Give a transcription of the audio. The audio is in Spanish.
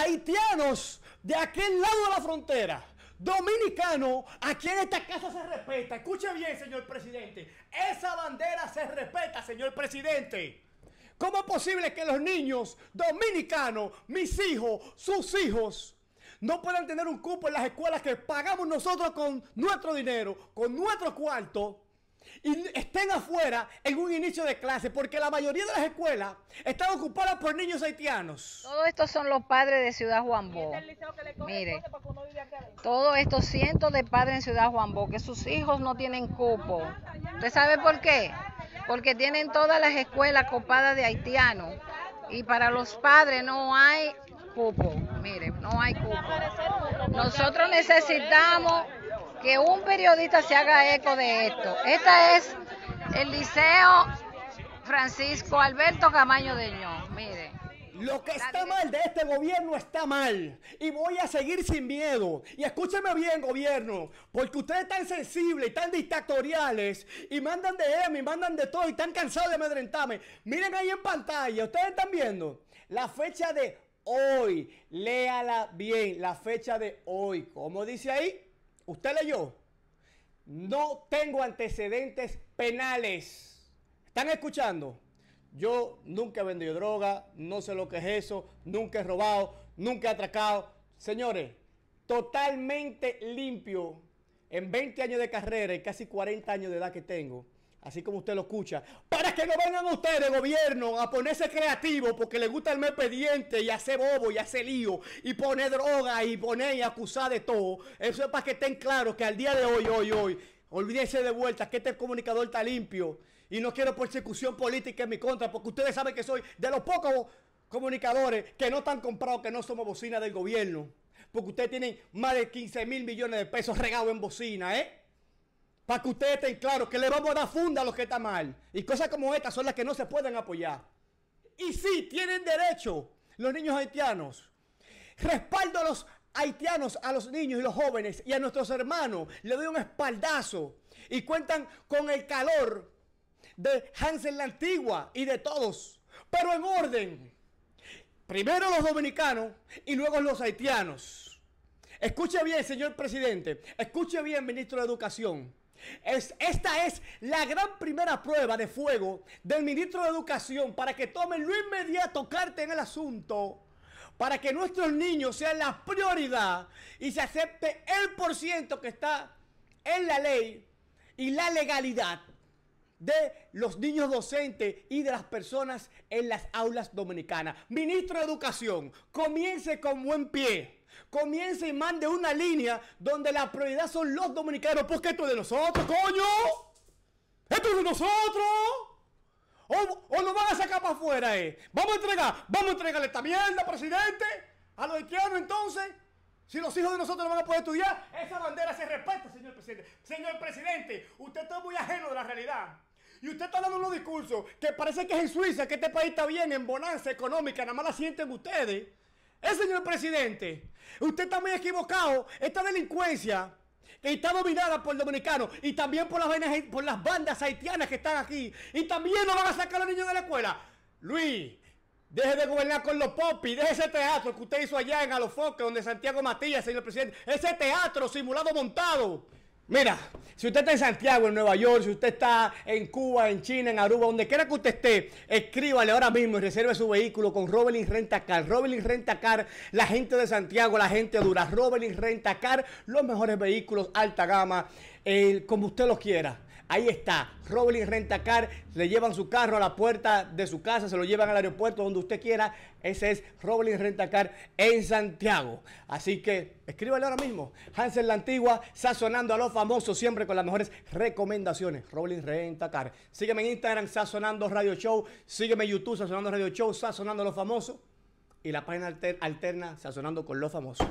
haitianos de aquel lado de la frontera, dominicanos, aquí en esta casa se respeta. Escuche bien, señor presidente. Esa bandera se respeta, señor presidente. ¿Cómo es posible que los niños dominicanos, mis hijos, sus hijos, no puedan tener un cupo en las escuelas que pagamos nosotros con nuestro dinero, con nuestro cuarto? y estén afuera en un inicio de clase, porque la mayoría de las escuelas están ocupadas por niños haitianos. Todos estos son los padres de Ciudad Juan Bo. Mire, todos estos cientos de padres en Ciudad Juan que sus hijos no tienen cupo. ¿Usted sabe por qué? Porque tienen todas las escuelas copadas de haitianos y para los padres no hay cupo. Mire, no hay cupo. Nosotros necesitamos que un periodista se haga eco de esto. Esta es el Liceo Francisco Alberto Camaño de Ño. Mire. Lo que está mal de este gobierno está mal. Y voy a seguir sin miedo. Y escúcheme bien, gobierno. Porque ustedes están sensibles y tan dictatoriales. Y mandan de M y mandan de todo. Y están cansados de amedrentarme. Miren ahí en pantalla. Ustedes están viendo la fecha de hoy. Léala bien. La fecha de hoy. ¿Cómo dice ahí? ¿Usted leyó? No tengo antecedentes penales. ¿Están escuchando? Yo nunca he vendido droga, no sé lo que es eso, nunca he robado, nunca he atracado. Señores, totalmente limpio en 20 años de carrera y casi 40 años de edad que tengo así como usted lo escucha, para que no vengan ustedes, gobierno, a ponerse creativo porque le gusta el mes pendiente y hacer bobo y hacer lío y poner droga y poner y acusar de todo. Eso es para que estén claros que al día de hoy, hoy, hoy, olvídense de vuelta que este comunicador está limpio y no quiero persecución política en mi contra porque ustedes saben que soy de los pocos comunicadores que no están comprados, que no somos bocina del gobierno. Porque ustedes tienen más de 15 mil millones de pesos regados en bocina, ¿eh? Para que ustedes estén claros que le vamos a dar funda a los que están mal. Y cosas como estas son las que no se pueden apoyar. Y sí, tienen derecho los niños haitianos. Respaldo a los haitianos, a los niños y los jóvenes y a nuestros hermanos. Le doy un espaldazo. Y cuentan con el calor de Hansen la Antigua y de todos. Pero en orden. Primero los dominicanos y luego los haitianos. Escuche bien, señor presidente. Escuche bien, ministro de Educación. Es, esta es la gran primera prueba de fuego del ministro de Educación para que tome lo inmediato carta en el asunto para que nuestros niños sean la prioridad y se acepte el por ciento que está en la ley y la legalidad de los niños docentes y de las personas en las aulas dominicanas. Ministro de Educación, comience con buen pie comience y mande una línea donde la prioridad son los dominicanos, porque esto es de nosotros, coño. Esto es de nosotros. O, o nos van a sacar para afuera, eh. Vamos a entregar, vamos a entregarle esta mierda, presidente, a los haitianos entonces. Si los hijos de nosotros no van a poder estudiar, esa bandera se respeta, señor presidente. Señor presidente, usted está muy ajeno de la realidad. Y usted está dando unos discursos que parece que es en Suiza, que este país está bien, en bonanza económica, nada más la sienten ustedes. Eh, señor presidente, usted está muy equivocado. Esta delincuencia que está dominada por dominicanos y también por las, por las bandas haitianas que están aquí y también no van a sacar a los niños de la escuela. Luis, deje de gobernar con los popis, deje ese teatro que usted hizo allá en Alofoque, donde Santiago Matías, señor presidente, ese teatro simulado montado. Mira, si usted está en Santiago, en Nueva York, si usted está en Cuba, en China, en Aruba, donde quiera que usted esté, escríbale ahora mismo y reserve su vehículo con Robelin Rentacar. Robelin car la gente de Santiago, la gente dura. Robelin car los mejores vehículos, alta gama, como usted los quiera. Ahí está, Roblin Rentacar, le llevan su carro a la puerta de su casa, se lo llevan al aeropuerto, donde usted quiera. Ese es Roblin Rentacar en Santiago. Así que escríbale ahora mismo. Hansen la Antigua, sazonando a los famosos, siempre con las mejores recomendaciones. Roblin Rentacar. Sígueme en Instagram, sazonando Radio Show. Sígueme en YouTube, sazonando Radio Show, sazonando a los famosos. Y la página alterna, sazonando con los famosos.